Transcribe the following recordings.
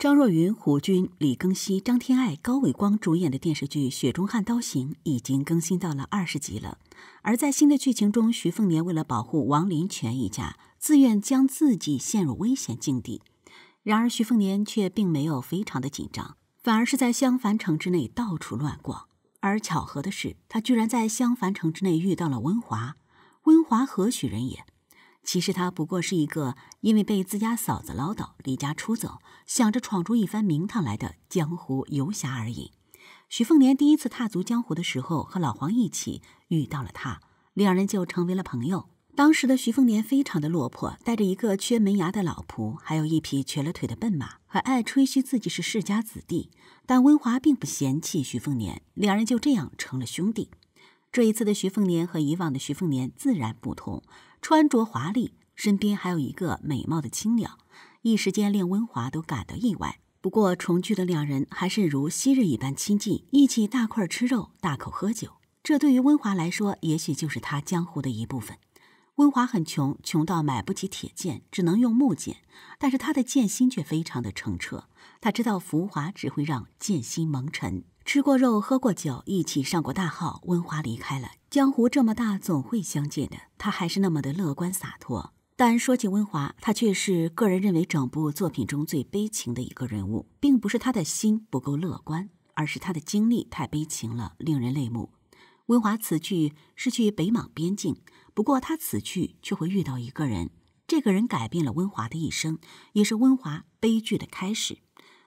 张若昀、胡军、李庚希、张天爱、高伟光主演的电视剧《雪中悍刀行》已经更新到了二十集了。而在新的剧情中，徐凤年为了保护王林全一家，自愿将自己陷入危险境地。然而，徐凤年却并没有非常的紧张，反而是在襄樊城之内到处乱逛。而巧合的是，他居然在襄樊城之内遇到了温华。温华何许人也？其实他不过是一个因为被自家嫂子唠叨，离家出走，想着闯出一番名堂来的江湖游侠而已。徐凤年第一次踏足江湖的时候，和老黄一起遇到了他，两人就成为了朋友。当时的徐凤年非常的落魄，带着一个缺门牙的老仆，还有一匹瘸了腿的笨马，还爱吹嘘自己是世家子弟。但温华并不嫌弃徐凤年，两人就这样成了兄弟。这一次的徐凤年和以往的徐凤年自然不同。穿着华丽，身边还有一个美貌的青鸟，一时间令温华都感到意外。不过重聚的两人还是如昔日一般亲近，一起大块吃肉，大口喝酒。这对于温华来说，也许就是他江湖的一部分。温华很穷，穷到买不起铁剑，只能用木剑。但是他的剑心却非常的澄澈。他知道浮华只会让剑心蒙尘。吃过肉，喝过酒，一起上过大号，温华离开了。江湖这么大，总会相见的。他还是那么的乐观洒脱。但说起温华，他却是个人认为整部作品中最悲情的一个人物，并不是他的心不够乐观，而是他的经历太悲情了，令人泪目。温华此去是去北莽边境。不过他此去却会遇到一个人，这个人改变了温华的一生，也是温华悲剧的开始。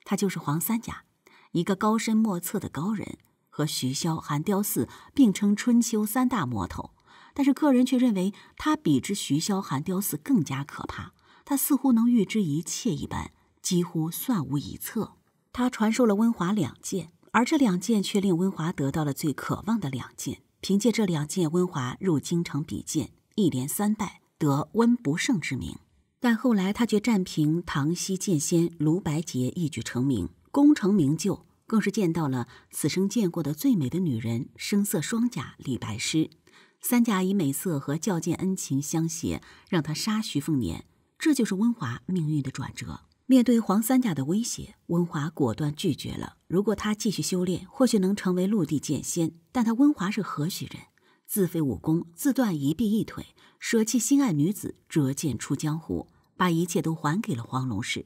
他就是黄三甲，一个高深莫测的高人，和徐潇、韩雕四并称春秋三大魔头。但是个人却认为他比之徐潇、韩雕四更加可怕。他似乎能预知一切一般，几乎算无一策。他传授了温华两剑，而这两剑却令温华得到了最渴望的两剑。凭借这两件温华入京城比剑，一连三败，得温不胜之名。但后来他却战平唐西剑仙卢白杰，一举成名，功成名就，更是见到了此生见过的最美的女人——声色双甲李白诗。三甲以美色和较剑恩情相携，让他杀徐凤年，这就是温华命运的转折。面对黄三甲的威胁，温华果断拒绝了。如果他继续修炼，或许能成为陆地剑仙。但他温华是何许人？自废武功，自断一臂一腿，舍弃心爱女子，折剑出江湖，把一切都还给了黄龙氏。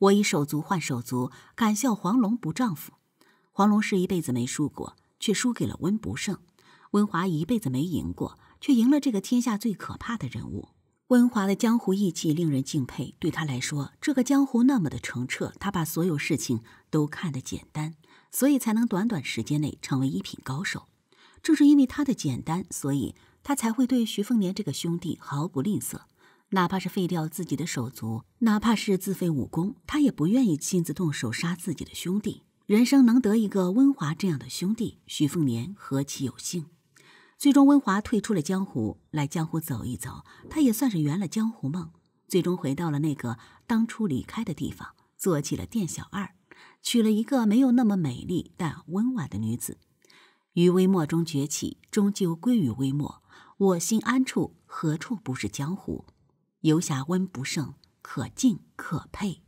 我以手足换手足，敢笑黄龙不丈夫。黄龙氏一辈子没输过，却输给了温不胜。温华一辈子没赢过，却赢了这个天下最可怕的人物。温华的江湖义气令人敬佩。对他来说，这个江湖那么的澄澈，他把所有事情都看得简单，所以才能短短时间内成为一品高手。正是因为他的简单，所以他才会对徐凤年这个兄弟毫不吝啬，哪怕是废掉自己的手足，哪怕是自废武功，他也不愿意亲自动手杀自己的兄弟。人生能得一个温华这样的兄弟，徐凤年何其有幸！最终，温华退出了江湖，来江湖走一走，他也算是圆了江湖梦。最终回到了那个当初离开的地方，做起了店小二，娶了一个没有那么美丽但温婉的女子。于微末中崛起，终究归于微末。我心安处，何处不是江湖？游侠温不胜，可敬可佩。